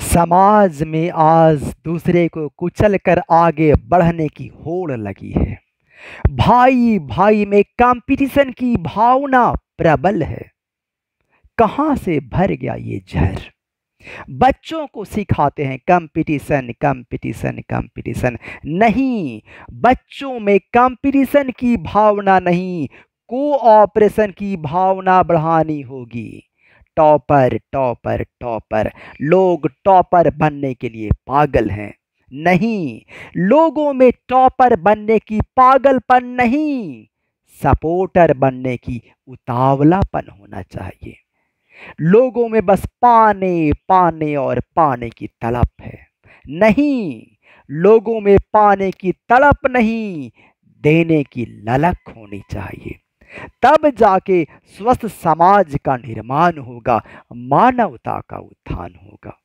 समाज में आज दूसरे को कुचल कर आगे बढ़ने की होड़ लगी है भाई भाई में कंपटीशन की भावना प्रबल है कहाँ से भर गया ये जहर बच्चों को सिखाते हैं कंपटीशन कंपटीशन कंपटीशन नहीं बच्चों में कंपटीशन की भावना नहीं कोऑपरेशन की भावना बढ़ानी होगी टॉपर टॉपर टॉपर लोग टॉपर बनने के लिए पागल हैं नहीं लोगों में टॉपर बनने की पागलपन नहीं सपोर्टर बनने की उतावलापन होना चाहिए लोगों में बस पाने पाने और पाने की तलब है नहीं लोगों में पाने की तलब नहीं देने की ललक होनी चाहिए तब जाके स्वस्थ समाज का निर्माण होगा मानवता का उत्थान होगा